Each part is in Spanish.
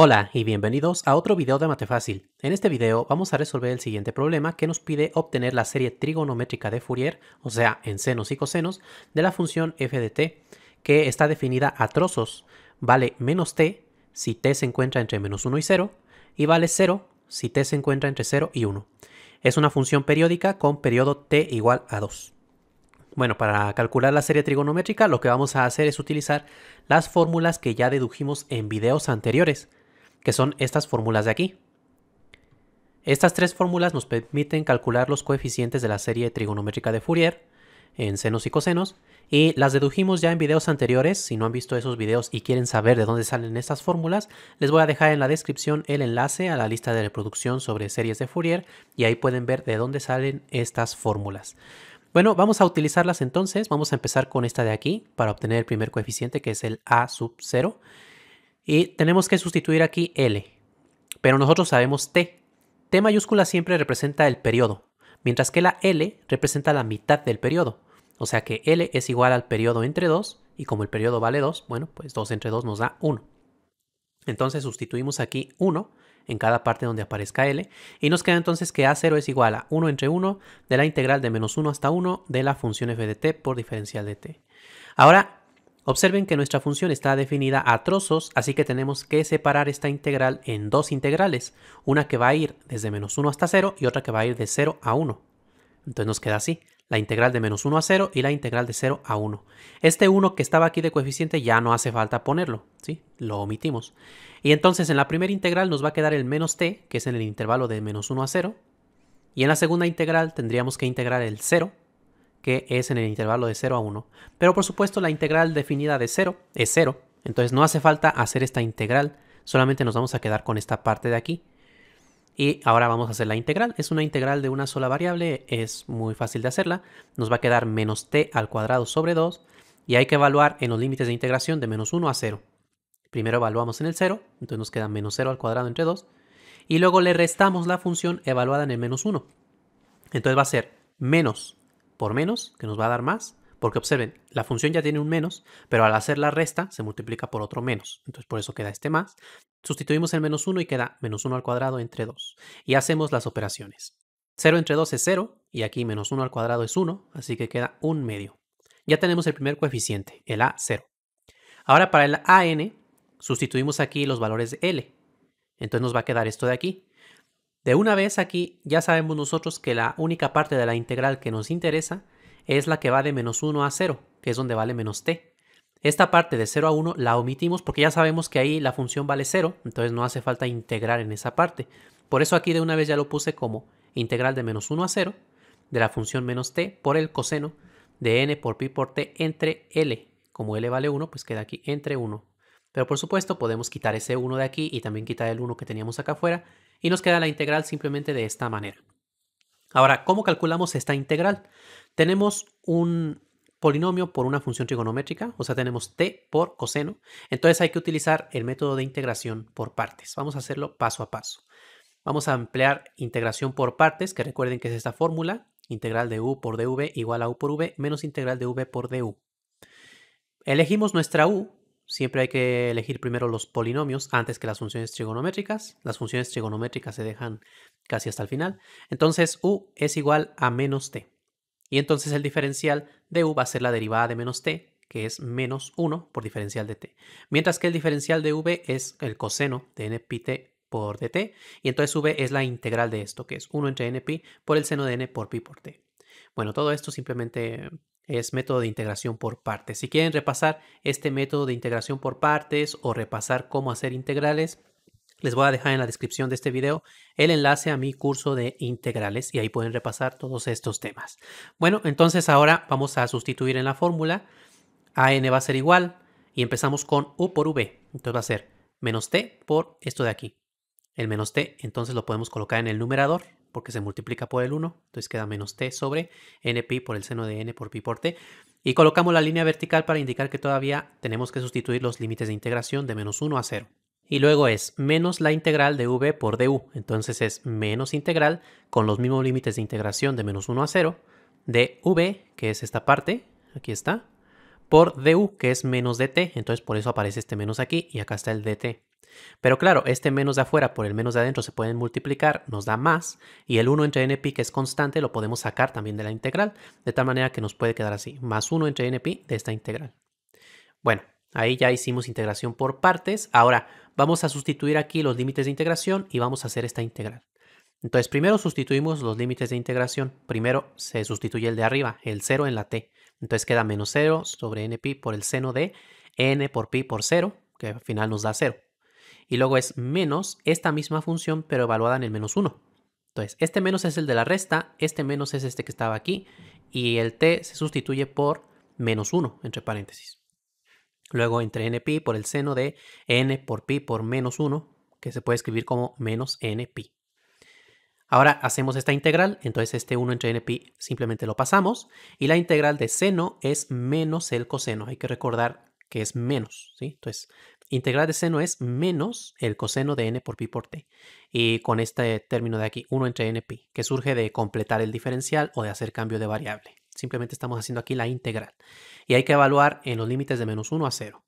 Hola y bienvenidos a otro video de Mate Fácil. En este video vamos a resolver el siguiente problema que nos pide obtener la serie trigonométrica de Fourier, o sea, en senos y cosenos, de la función f de t, que está definida a trozos, vale menos t si t se encuentra entre menos 1 y 0, y vale 0 si t se encuentra entre 0 y 1. Es una función periódica con periodo t igual a 2. Bueno, para calcular la serie trigonométrica lo que vamos a hacer es utilizar las fórmulas que ya dedujimos en videos anteriores que son estas fórmulas de aquí. Estas tres fórmulas nos permiten calcular los coeficientes de la serie trigonométrica de Fourier en senos y cosenos y las dedujimos ya en videos anteriores. Si no han visto esos videos y quieren saber de dónde salen estas fórmulas, les voy a dejar en la descripción el enlace a la lista de reproducción sobre series de Fourier y ahí pueden ver de dónde salen estas fórmulas. Bueno, vamos a utilizarlas entonces. Vamos a empezar con esta de aquí para obtener el primer coeficiente que es el a sub 0. Y tenemos que sustituir aquí L. Pero nosotros sabemos T. T mayúscula siempre representa el periodo, mientras que la L representa la mitad del periodo. O sea que L es igual al periodo entre 2, y como el periodo vale 2, bueno, pues 2 entre 2 nos da 1. Entonces sustituimos aquí 1 en cada parte donde aparezca L, y nos queda entonces que A0 es igual a 1 entre 1 de la integral de menos 1 hasta 1 de la función f de t por diferencial de t. Ahora Observen que nuestra función está definida a trozos, así que tenemos que separar esta integral en dos integrales, una que va a ir desde menos 1 hasta 0 y otra que va a ir de 0 a 1. Entonces nos queda así, la integral de menos 1 a 0 y la integral de 0 a 1. Este 1 que estaba aquí de coeficiente ya no hace falta ponerlo, Lo omitimos. Y entonces en la primera integral nos va a quedar el menos t, que es en el intervalo de menos 1 a 0, y en la segunda integral tendríamos que integrar el 0, que es en el intervalo de 0 a 1. Pero por supuesto la integral definida de 0 es 0, entonces no hace falta hacer esta integral, solamente nos vamos a quedar con esta parte de aquí. Y ahora vamos a hacer la integral. Es una integral de una sola variable, es muy fácil de hacerla. Nos va a quedar menos t al cuadrado sobre 2 y hay que evaluar en los límites de integración de menos 1 a 0. Primero evaluamos en el 0, entonces nos queda menos 0 al cuadrado entre 2 y luego le restamos la función evaluada en el menos 1. Entonces va a ser menos por menos, que nos va a dar más, porque observen, la función ya tiene un menos, pero al hacer la resta se multiplica por otro menos. Entonces por eso queda este más. Sustituimos el menos 1 y queda menos 1 al cuadrado entre 2. Y hacemos las operaciones. 0 entre 2 es 0 y aquí menos 1 al cuadrado es 1, así que queda un medio. Ya tenemos el primer coeficiente, el A0. Ahora para el n sustituimos aquí los valores de L. Entonces nos va a quedar esto de aquí, de una vez aquí ya sabemos nosotros que la única parte de la integral que nos interesa es la que va de menos 1 a 0, que es donde vale menos t. Esta parte de 0 a 1 la omitimos porque ya sabemos que ahí la función vale 0, entonces no hace falta integrar en esa parte. Por eso aquí de una vez ya lo puse como integral de menos 1 a 0 de la función menos t por el coseno de n por pi por t entre l. Como l vale 1, pues queda aquí entre 1. Pero por supuesto podemos quitar ese 1 de aquí y también quitar el 1 que teníamos acá afuera y nos queda la integral simplemente de esta manera. Ahora, ¿cómo calculamos esta integral? Tenemos un polinomio por una función trigonométrica, o sea, tenemos t por coseno. Entonces hay que utilizar el método de integración por partes. Vamos a hacerlo paso a paso. Vamos a emplear integración por partes, que recuerden que es esta fórmula, integral de u por dv igual a u por v menos integral de v por du. Elegimos nuestra u Siempre hay que elegir primero los polinomios antes que las funciones trigonométricas. Las funciones trigonométricas se dejan casi hasta el final. Entonces u es igual a menos t. Y entonces el diferencial de u va a ser la derivada de menos t, que es menos 1 por diferencial de t. Mientras que el diferencial de v es el coseno de n t por dt. Y entonces v es la integral de esto, que es 1 entre n pi por el seno de n por pi por t. Bueno, todo esto simplemente es método de integración por partes. Si quieren repasar este método de integración por partes o repasar cómo hacer integrales, les voy a dejar en la descripción de este video el enlace a mi curso de integrales y ahí pueden repasar todos estos temas. Bueno, entonces ahora vamos a sustituir en la fórmula. AN va a ser igual y empezamos con U por V. Entonces va a ser menos T por esto de aquí. El menos T entonces lo podemos colocar en el numerador porque se multiplica por el 1, entonces queda menos t sobre np por el seno de n por pi por t. Y colocamos la línea vertical para indicar que todavía tenemos que sustituir los límites de integración de menos 1 a 0. Y luego es menos la integral de v por du, entonces es menos integral con los mismos límites de integración de menos 1 a 0 de v, que es esta parte, aquí está, por du, que es menos dt, entonces por eso aparece este menos aquí y acá está el dt. Pero claro, este menos de afuera por el menos de adentro se pueden multiplicar, nos da más, y el 1 entre pi que es constante lo podemos sacar también de la integral, de tal manera que nos puede quedar así, más 1 entre npi de esta integral. Bueno, ahí ya hicimos integración por partes, ahora vamos a sustituir aquí los límites de integración y vamos a hacer esta integral. Entonces primero sustituimos los límites de integración, primero se sustituye el de arriba, el 0 en la t, entonces queda menos 0 sobre pi por el seno de n por pi por 0, que al final nos da 0 y luego es menos esta misma función pero evaluada en el menos 1. Entonces, este menos es el de la resta, este menos es este que estaba aquí y el t se sustituye por menos 1 entre paréntesis. Luego entre pi por el seno de n por pi por menos 1, que se puede escribir como menos pi. Ahora hacemos esta integral, entonces este 1 entre pi simplemente lo pasamos y la integral de seno es menos el coseno, hay que recordar que es menos, ¿sí? Entonces integral de seno es menos el coseno de n por pi por t. Y con este término de aquí, 1 entre pi que surge de completar el diferencial o de hacer cambio de variable. Simplemente estamos haciendo aquí la integral. Y hay que evaluar en los límites de menos 1 a 0.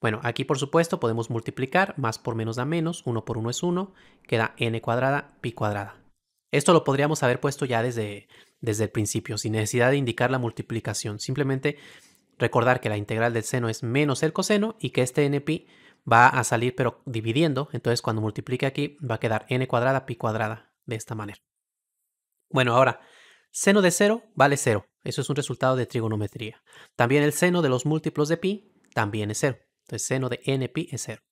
Bueno, aquí por supuesto podemos multiplicar, más por menos da menos, 1 por 1 es 1, queda n cuadrada, pi cuadrada. Esto lo podríamos haber puesto ya desde, desde el principio, sin necesidad de indicar la multiplicación. Simplemente Recordar que la integral del seno es menos el coseno y que este n pi va a salir pero dividiendo, entonces cuando multiplique aquí va a quedar n cuadrada pi cuadrada de esta manera. Bueno, ahora, seno de 0 vale 0, eso es un resultado de trigonometría. También el seno de los múltiplos de pi también es 0, entonces seno de n pi es 0.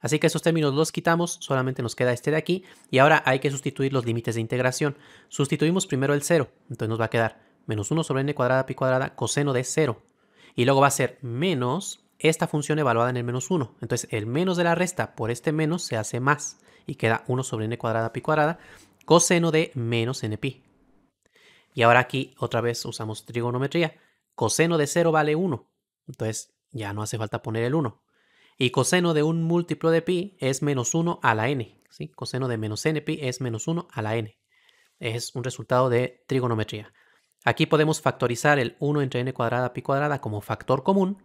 Así que esos términos los quitamos, solamente nos queda este de aquí, y ahora hay que sustituir los límites de integración. Sustituimos primero el 0, entonces nos va a quedar menos 1 sobre n cuadrada pi cuadrada coseno de 0, y luego va a ser menos esta función evaluada en el menos 1. Entonces el menos de la resta por este menos se hace más y queda 1 sobre n cuadrada pi cuadrada coseno de menos n pi. Y ahora aquí otra vez usamos trigonometría. Coseno de 0 vale 1. Entonces ya no hace falta poner el 1. Y coseno de un múltiplo de pi es menos 1 a la n. ¿sí? Coseno de menos n pi es menos 1 a la n. Es un resultado de trigonometría. Aquí podemos factorizar el 1 entre n cuadrada pi cuadrada como factor común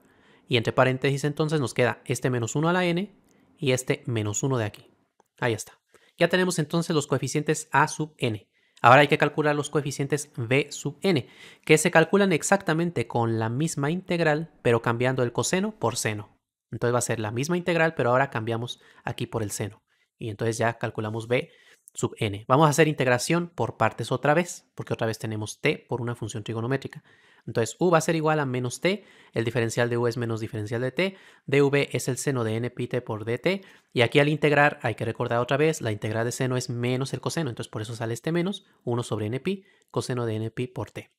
y entre paréntesis entonces nos queda este menos 1 a la n y este menos 1 de aquí. Ahí está. Ya tenemos entonces los coeficientes a sub n. Ahora hay que calcular los coeficientes b sub n, que se calculan exactamente con la misma integral, pero cambiando el coseno por seno. Entonces va a ser la misma integral, pero ahora cambiamos aquí por el seno. Y entonces ya calculamos b sub n. Vamos a hacer integración por partes otra vez, porque otra vez tenemos t por una función trigonométrica. Entonces u va a ser igual a menos t, el diferencial de u es menos diferencial de t, dv es el seno de n pi t por dt, y aquí al integrar hay que recordar otra vez, la integral de seno es menos el coseno, entonces por eso sale este menos, 1 sobre n pi, coseno de n pi por t.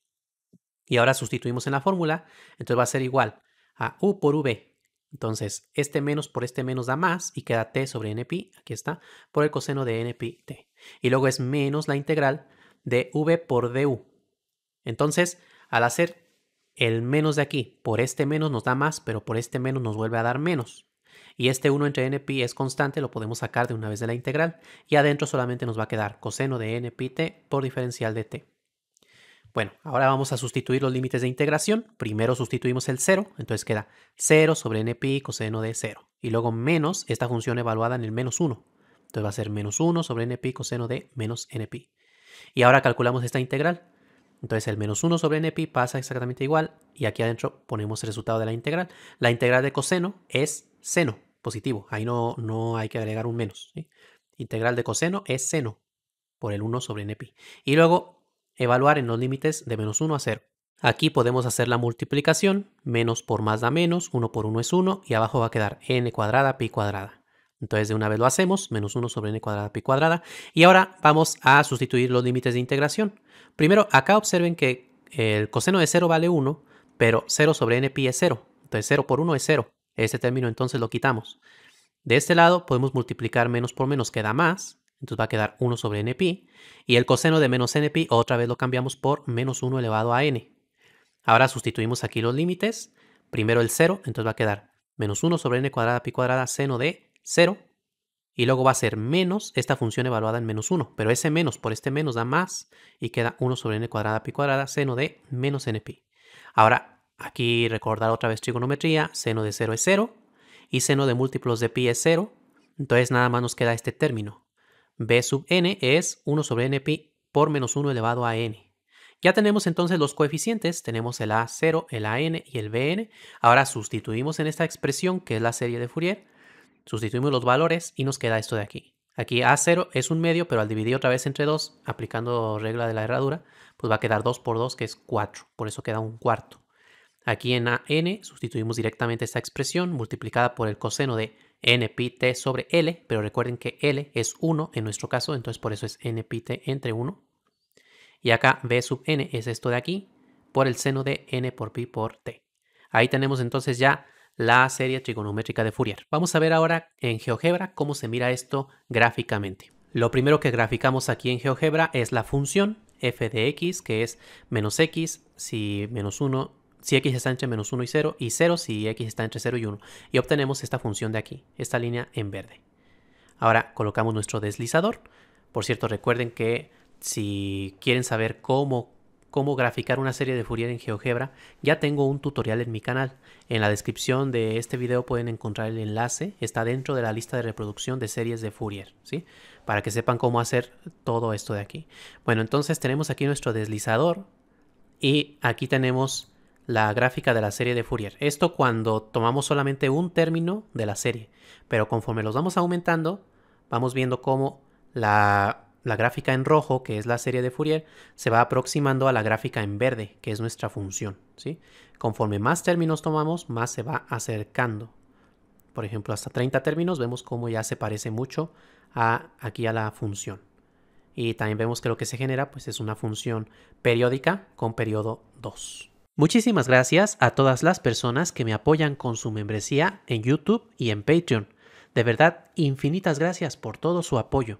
Y ahora sustituimos en la fórmula, entonces va a ser igual a u por v entonces, este menos por este menos da más y queda t sobre npi, aquí está, por el coseno de npi t. Y luego es menos la integral de v por du. Entonces, al hacer el menos de aquí por este menos nos da más, pero por este menos nos vuelve a dar menos. Y este 1 entre npi es constante, lo podemos sacar de una vez de la integral. Y adentro solamente nos va a quedar coseno de npi t por diferencial de t. Bueno, ahora vamos a sustituir los límites de integración. Primero sustituimos el 0, entonces queda 0 sobre n pi coseno de 0. Y luego menos esta función evaluada en el menos 1. Entonces va a ser menos 1 sobre n pi coseno de menos n Y ahora calculamos esta integral. Entonces el menos 1 sobre n pi pasa exactamente igual y aquí adentro ponemos el resultado de la integral. La integral de coseno es seno, positivo. Ahí no, no hay que agregar un menos. ¿sí? Integral de coseno es seno por el 1 sobre n Y luego evaluar en los límites de menos 1 a 0. Aquí podemos hacer la multiplicación, menos por más da menos, 1 por 1 es 1, y abajo va a quedar n cuadrada pi cuadrada. Entonces de una vez lo hacemos, menos 1 sobre n cuadrada pi cuadrada. Y ahora vamos a sustituir los límites de integración. Primero, acá observen que el coseno de 0 vale 1, pero 0 sobre n pi es 0. Entonces 0 por 1 es 0. Este término entonces lo quitamos. De este lado podemos multiplicar menos por menos, queda más. Entonces va a quedar 1 sobre n pi, Y el coseno de menos pi, otra vez lo cambiamos por menos 1 elevado a n. Ahora sustituimos aquí los límites. Primero el 0, entonces va a quedar menos 1 sobre n cuadrada pi cuadrada seno de 0. Y luego va a ser menos esta función evaluada en menos 1. Pero ese menos por este menos da más y queda 1 sobre n cuadrada pi cuadrada seno de menos n pi. Ahora aquí recordar otra vez trigonometría. Seno de 0 es 0 y seno de múltiplos de pi es 0. Entonces nada más nos queda este término b sub n es 1 sobre pi por menos 1 elevado a n. Ya tenemos entonces los coeficientes, tenemos el A0, el AN y el BN. Ahora sustituimos en esta expresión, que es la serie de Fourier, sustituimos los valores y nos queda esto de aquí. Aquí A0 es un medio, pero al dividir otra vez entre 2, aplicando regla de la herradura, pues va a quedar 2 por 2, que es 4, por eso queda un cuarto. Aquí en AN sustituimos directamente esta expresión multiplicada por el coseno de n t sobre L, pero recuerden que L es 1 en nuestro caso, entonces por eso es n t entre 1. Y acá b sub n es esto de aquí, por el seno de n por pi por t. Ahí tenemos entonces ya la serie trigonométrica de Fourier. Vamos a ver ahora en GeoGebra cómo se mira esto gráficamente. Lo primero que graficamos aquí en GeoGebra es la función f de x, que es menos x si menos 1 si x está entre menos 1 y 0, y 0 si x está entre 0 y 1. Y obtenemos esta función de aquí, esta línea en verde. Ahora colocamos nuestro deslizador. Por cierto, recuerden que si quieren saber cómo, cómo graficar una serie de Fourier en GeoGebra, ya tengo un tutorial en mi canal. En la descripción de este video pueden encontrar el enlace, está dentro de la lista de reproducción de series de Fourier, ¿sí? Para que sepan cómo hacer todo esto de aquí. Bueno, entonces tenemos aquí nuestro deslizador y aquí tenemos la gráfica de la serie de Fourier. Esto cuando tomamos solamente un término de la serie, pero conforme los vamos aumentando, vamos viendo cómo la, gráfica en rojo, que es la serie de Fourier, se va aproximando a la gráfica en verde, que es nuestra función. ¿sí? Conforme más términos tomamos, más se va acercando. Por ejemplo, hasta 30 términos vemos cómo ya se parece mucho a, aquí a la función. Y también vemos que lo que se genera pues, es una función periódica con periodo 2. Muchísimas gracias a todas las personas que me apoyan con su membresía en YouTube y en Patreon. De verdad, infinitas gracias por todo su apoyo.